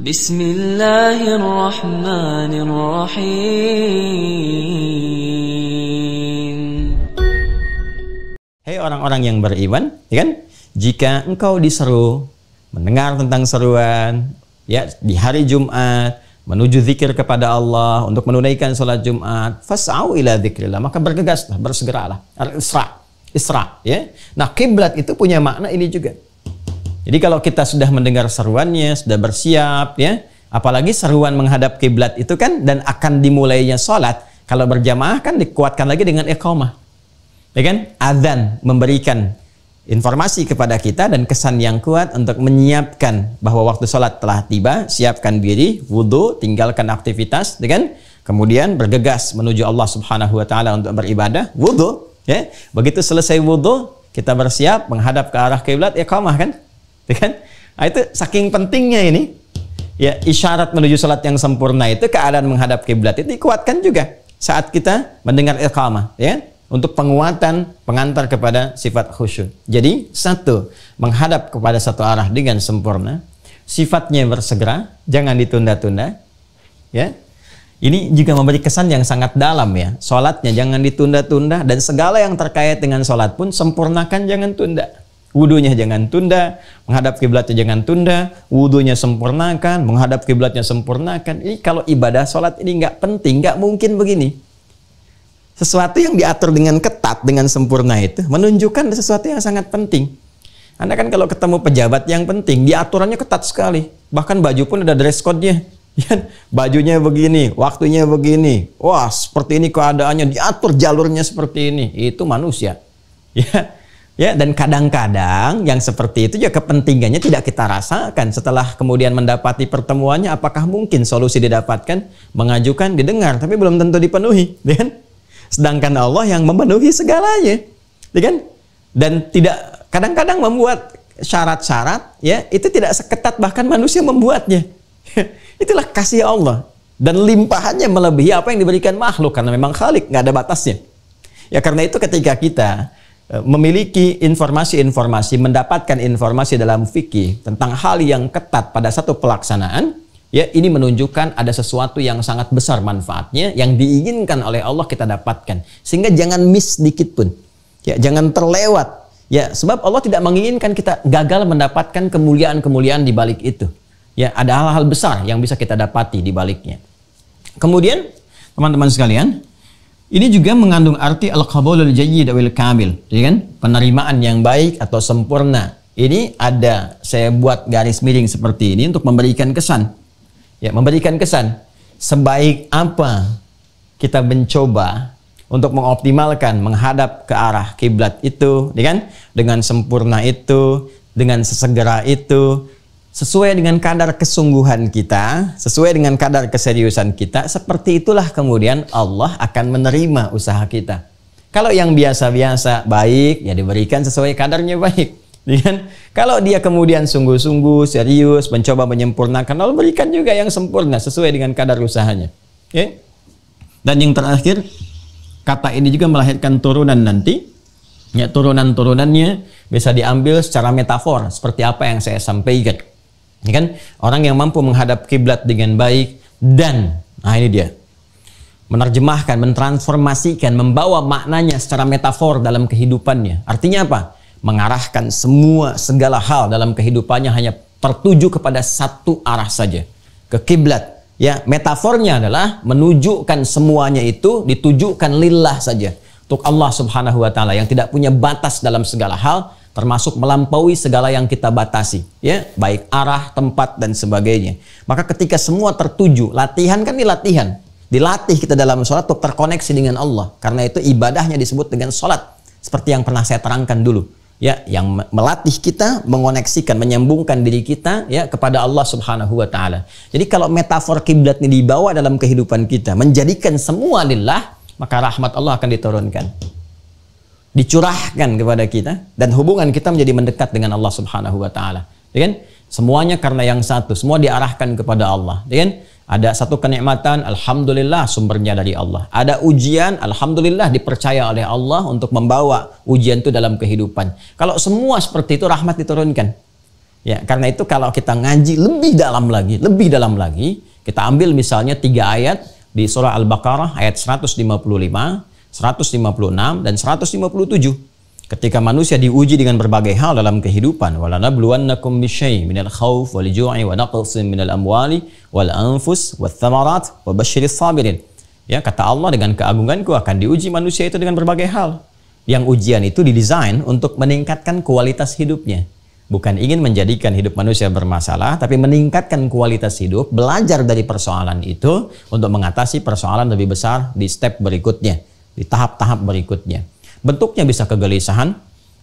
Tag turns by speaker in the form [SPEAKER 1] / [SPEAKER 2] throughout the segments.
[SPEAKER 1] بسم الله الرحمن الرحيم Hei orang-orang yang beriman, ya kan? Jika engkau diseru mendengar tentang seruan ya di hari Jumat menuju zikir kepada Allah untuk menunaikan sholat Jumat fas'au ila zikrillah maka bergegaslah bersegeralah isra isra ya nah kiblat itu punya makna ini juga jadi kalau kita sudah mendengar seruannya, sudah bersiap ya, apalagi seruan menghadap kiblat itu kan dan akan dimulainya sholat, kalau berjamaah kan dikuatkan lagi dengan iqamah. Ya kan? Adzan memberikan informasi kepada kita dan kesan yang kuat untuk menyiapkan bahwa waktu sholat telah tiba, siapkan diri, wudhu, tinggalkan aktivitas, dengan ya kemudian bergegas menuju Allah Subhanahu Wa Taala untuk beribadah, wudhu, ya begitu selesai wudhu kita bersiap menghadap ke arah kiblat, ya kan, Ya kan? Nah, itu saking pentingnya ini. Ya, isyarat menuju salat yang sempurna itu keadaan menghadap kiblat itu dikuatkan juga saat kita mendengar iqamah, ya. Kan? Untuk penguatan pengantar kepada sifat khusyuk. Jadi, satu, menghadap kepada satu arah dengan sempurna. Sifatnya bersegera, jangan ditunda-tunda. Ya, ini juga memberi kesan yang sangat dalam ya. Sholatnya jangan ditunda-tunda dan segala yang terkait dengan sholat pun sempurnakan jangan tunda. Wudhunya jangan tunda, menghadap kiblatnya jangan tunda, wudhunya sempurnakan, menghadap kiblatnya sempurnakan. Ini kalau ibadah sholat ini nggak penting, nggak mungkin begini. Sesuatu yang diatur dengan ketat, dengan sempurna itu menunjukkan sesuatu yang sangat penting. Anda kan kalau ketemu pejabat yang penting, diaturannya ketat sekali. Bahkan baju pun ada dress code-nya. Ya, bajunya begini, waktunya begini. Wah, seperti ini keadaannya, diatur jalurnya seperti ini. Itu manusia. Ya, Ya, dan kadang-kadang yang seperti itu ya kepentingannya tidak kita rasakan. Setelah kemudian mendapati pertemuannya, apakah mungkin solusi didapatkan? Mengajukan, didengar, tapi belum tentu dipenuhi. Ya kan? Sedangkan Allah yang memenuhi segalanya. Ya kan? Dan tidak kadang-kadang membuat syarat-syarat ya itu tidak seketat bahkan manusia membuatnya. Itulah kasih Allah dan limpahannya melebihi apa yang diberikan makhluk karena memang khalik nggak ada batasnya. Ya karena itu ketika kita Eh, memiliki informasi-informasi, mendapatkan informasi dalam fikih tentang hal yang ketat pada satu pelaksanaan, ya ini menunjukkan ada sesuatu yang sangat besar manfaatnya yang diinginkan oleh Allah kita dapatkan. Sehingga jangan miss sedikit pun. Ya, jangan terlewat. Ya, sebab Allah tidak menginginkan kita gagal mendapatkan kemuliaan-kemuliaan di balik itu. Ya, ada hal-hal besar yang bisa kita dapati di baliknya. Kemudian, teman-teman sekalian, ini juga mengandung arti al-qabulul jayyid wal kamil, ya kan? Penerimaan yang baik atau sempurna. Ini ada saya buat garis miring seperti ini untuk memberikan kesan. Ya, memberikan kesan sebaik apa kita mencoba untuk mengoptimalkan menghadap ke arah kiblat itu, ya kan? Dengan sempurna itu, dengan sesegera itu, sesuai dengan kadar kesungguhan kita, sesuai dengan kadar keseriusan kita, seperti itulah kemudian Allah akan menerima usaha kita. Kalau yang biasa-biasa baik, ya diberikan sesuai kadarnya baik. dengan ya Kalau dia kemudian sungguh-sungguh, serius, mencoba menyempurnakan, Allah berikan juga yang sempurna sesuai dengan kadar usahanya. Okay? Ya? Dan yang terakhir, kata ini juga melahirkan turunan nanti. Ya, turunan-turunannya bisa diambil secara metafor, seperti apa yang saya sampaikan. Ya kan? Orang yang mampu menghadap kiblat dengan baik dan nah ini dia. Menerjemahkan, mentransformasikan, membawa maknanya secara metafor dalam kehidupannya. Artinya apa? Mengarahkan semua segala hal dalam kehidupannya hanya tertuju kepada satu arah saja, ke kiblat. Ya, metafornya adalah menunjukkan semuanya itu ditujukan lillah saja untuk Allah Subhanahu wa taala yang tidak punya batas dalam segala hal termasuk melampaui segala yang kita batasi, ya, baik arah, tempat dan sebagainya. Maka ketika semua tertuju, latihan kan di latihan. Dilatih kita dalam sholat untuk terkoneksi dengan Allah. Karena itu ibadahnya disebut dengan sholat. Seperti yang pernah saya terangkan dulu. Ya, yang melatih kita mengoneksikan, menyambungkan diri kita ya kepada Allah Subhanahu wa taala. Jadi kalau metafor kiblat ini dibawa dalam kehidupan kita, menjadikan semua lillah, maka rahmat Allah akan diturunkan dicurahkan kepada kita dan hubungan kita menjadi mendekat dengan Allah Subhanahu wa taala. Ya kan? Semuanya karena yang satu, semua diarahkan kepada Allah. Ya kan? Ada satu kenikmatan, alhamdulillah sumbernya dari Allah. Ada ujian, alhamdulillah dipercaya oleh Allah untuk membawa ujian itu dalam kehidupan. Kalau semua seperti itu rahmat diturunkan. Ya, karena itu kalau kita ngaji lebih dalam lagi, lebih dalam lagi, kita ambil misalnya tiga ayat di surah Al-Baqarah ayat 155 156 dan 157. Ketika manusia diuji dengan berbagai hal dalam kehidupan, walanabluwannakum bisyai minal khauf wal ju'i wa naqsin minal amwali wal anfus wath thamarat wa basyiris sabirin. Ya, kata Allah dengan keagunganku akan diuji manusia itu dengan berbagai hal. Yang ujian itu didesain untuk meningkatkan kualitas hidupnya. Bukan ingin menjadikan hidup manusia bermasalah, tapi meningkatkan kualitas hidup, belajar dari persoalan itu untuk mengatasi persoalan lebih besar di step berikutnya di tahap-tahap berikutnya. Bentuknya bisa kegelisahan,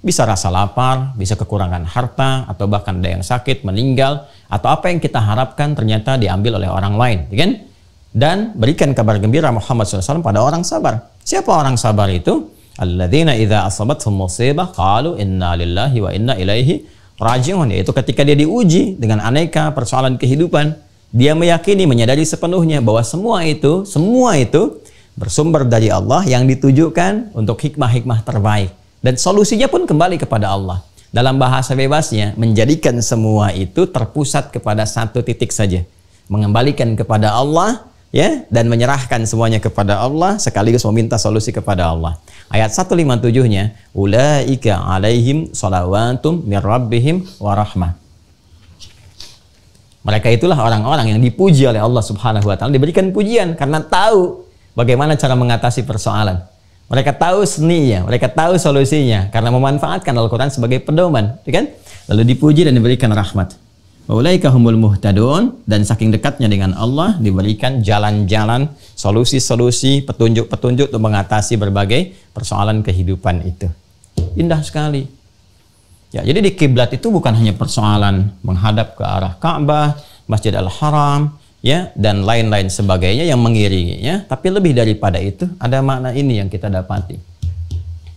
[SPEAKER 1] bisa rasa lapar, bisa kekurangan harta, atau bahkan ada yang sakit, meninggal, atau apa yang kita harapkan ternyata diambil oleh orang lain. Ya kan? Dan berikan kabar gembira Muhammad SAW pada orang sabar. Siapa orang sabar itu? Alladzina idza asabathum musibah qalu inna lillahi wa inna ilaihi rajiun. Yaitu ketika dia diuji dengan aneka persoalan kehidupan, dia meyakini, menyadari sepenuhnya bahwa semua itu, semua itu bersumber dari Allah yang ditujukan untuk hikmah-hikmah terbaik. Dan solusinya pun kembali kepada Allah. Dalam bahasa bebasnya, menjadikan semua itu terpusat kepada satu titik saja. Mengembalikan kepada Allah, ya, dan menyerahkan semuanya kepada Allah, sekaligus meminta solusi kepada Allah. Ayat 157-nya, Ula'ika alaihim salawatum warahmah. Mereka itulah orang-orang yang dipuji oleh Allah Subhanahu wa taala, diberikan pujian karena tahu Bagaimana cara mengatasi persoalan? Mereka tahu seninya, mereka tahu solusinya karena memanfaatkan Al-Qur'an sebagai pedoman, ya kan? Lalu dipuji dan diberikan rahmat. Wa humul muhtadun dan saking dekatnya dengan Allah diberikan jalan-jalan, solusi-solusi, petunjuk-petunjuk untuk mengatasi berbagai persoalan kehidupan itu. Indah sekali. Ya, jadi di kiblat itu bukan hanya persoalan menghadap ke arah Ka'bah, Masjid Al-Haram, ya dan lain-lain sebagainya yang mengiringinya tapi lebih daripada itu ada makna ini yang kita dapati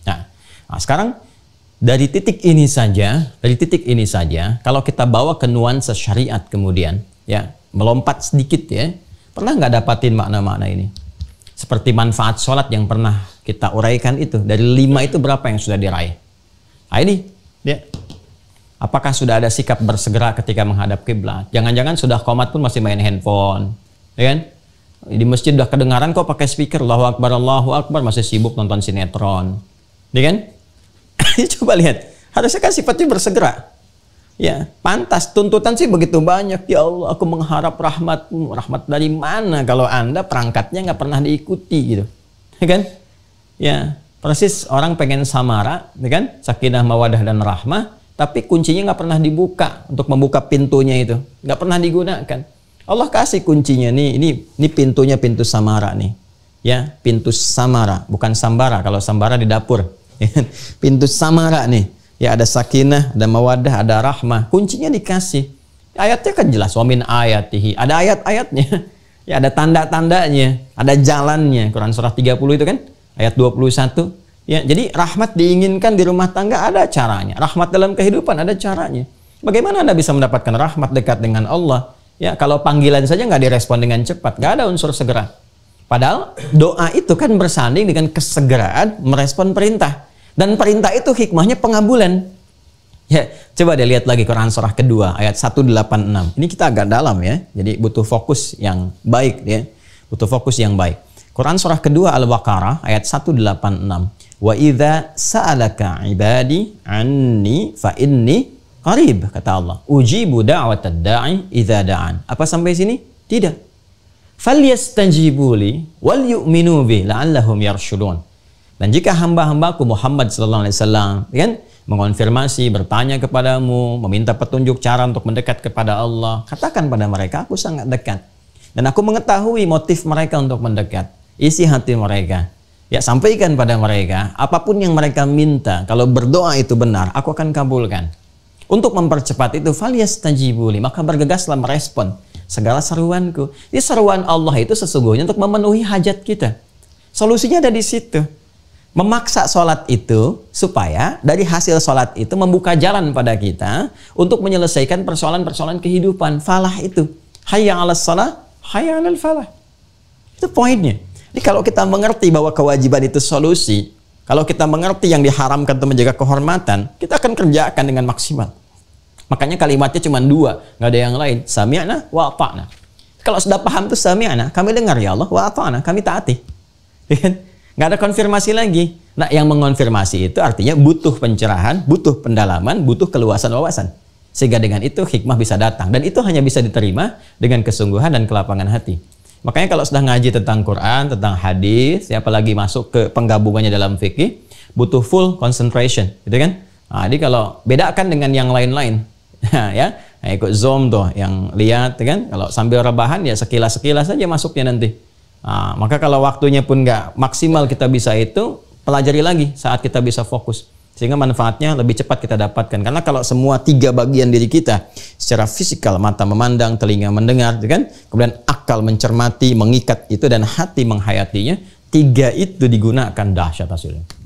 [SPEAKER 1] nah, nah sekarang dari titik ini saja dari titik ini saja kalau kita bawa ke nuansa syariat kemudian ya melompat sedikit ya pernah nggak dapatin makna-makna ini seperti manfaat sholat yang pernah kita uraikan itu dari lima itu berapa yang sudah diraih nah ini ya Apakah sudah ada sikap bersegera ketika menghadap kiblat? Jangan-jangan sudah komat pun masih main handphone, ya kan? Di masjid udah kedengaran kok pakai speaker, Allahu Akbar, Allahu Akbar, masih sibuk nonton sinetron, ya kan? Coba lihat, harusnya kan sifatnya bersegera. Ya, pantas tuntutan sih begitu banyak. Ya Allah, aku mengharap rahmat Rahmat dari mana kalau Anda perangkatnya nggak pernah diikuti gitu. Ya kan? Ya, persis orang pengen samara, ya kan? Sakinah, mawadah dan rahmah, tapi kuncinya nggak pernah dibuka untuk membuka pintunya itu. Nggak pernah digunakan. Allah kasih kuncinya nih. Ini ini pintunya pintu samara nih. Ya, pintu samara, bukan sambara. Kalau sambara di dapur. pintu samara nih. Ya ada sakinah, ada mawadah, ada rahmah. Kuncinya dikasih. Ayatnya kan jelas. Wamin ayatihi. Ada ayat-ayatnya. Ya ada tanda-tandanya. Ada jalannya. Quran surah 30 itu kan. Ayat 21 Ya, jadi rahmat diinginkan di rumah tangga ada caranya. Rahmat dalam kehidupan ada caranya. Bagaimana Anda bisa mendapatkan rahmat dekat dengan Allah? Ya, kalau panggilan saja nggak direspon dengan cepat, nggak ada unsur segera. Padahal doa itu kan bersanding dengan kesegeraan merespon perintah. Dan perintah itu hikmahnya pengabulan. Ya, coba deh lihat lagi Quran surah kedua ayat 186. Ini kita agak dalam ya. Jadi butuh fokus yang baik ya. Butuh fokus yang baik. Quran surah kedua Al-Baqarah ayat 186. Wa idza sa'alaka ibadi anni fa inni qarib kata Allah. Ujibu da'watad da'i idza da'an. Apa sampai sini? Tidak. Falyastajibu li wal yu'minu bi la'allahum yarsyudun. Dan jika hamba-hambaku Muhammad sallallahu alaihi wasallam kan mengonfirmasi, bertanya kepadamu, meminta petunjuk cara untuk mendekat kepada Allah, katakan pada mereka aku sangat dekat dan aku mengetahui motif mereka untuk mendekat, isi hati mereka. Ya sampaikan pada mereka, apapun yang mereka minta, kalau berdoa itu benar, aku akan kabulkan. Untuk mempercepat itu, falias tajibuli, maka bergegaslah merespon segala seruanku. Ini seruan Allah itu sesungguhnya untuk memenuhi hajat kita. Solusinya ada di situ. Memaksa sholat itu supaya dari hasil sholat itu membuka jalan pada kita untuk menyelesaikan persoalan-persoalan kehidupan. Falah itu. Hayya ala sholat, hayya ala falah. Itu poinnya. Jadi kalau kita mengerti bahwa kewajiban itu solusi, kalau kita mengerti yang diharamkan untuk menjaga kehormatan, kita akan kerjakan dengan maksimal. Makanya kalimatnya cuma dua, nggak ada yang lain. Sami'na wa ta'na. Kalau sudah paham itu sami'na, kami dengar ya Allah, wa ta'na, kami taati. Ya kan? Nggak ada konfirmasi lagi. Nah, yang mengonfirmasi itu artinya butuh pencerahan, butuh pendalaman, butuh keluasan wawasan. Sehingga dengan itu hikmah bisa datang. Dan itu hanya bisa diterima dengan kesungguhan dan kelapangan hati. Makanya kalau sudah ngaji tentang Quran, tentang hadis, ya apalagi masuk ke penggabungannya dalam fikih, butuh full concentration, gitu kan? Nah, jadi kalau bedakan dengan yang lain-lain, ya, nah, ikut zoom tuh, yang lihat, gitu kan? Kalau sambil rebahan ya sekilas-sekilas saja masuknya nanti. Nah, maka kalau waktunya pun nggak maksimal kita bisa itu, pelajari lagi saat kita bisa fokus sehingga manfaatnya lebih cepat kita dapatkan. Karena kalau semua tiga bagian diri kita secara fisikal, mata memandang, telinga mendengar, gitu kan? kemudian akal mencermati, mengikat itu, dan hati menghayatinya, tiga itu digunakan dahsyat hasilnya.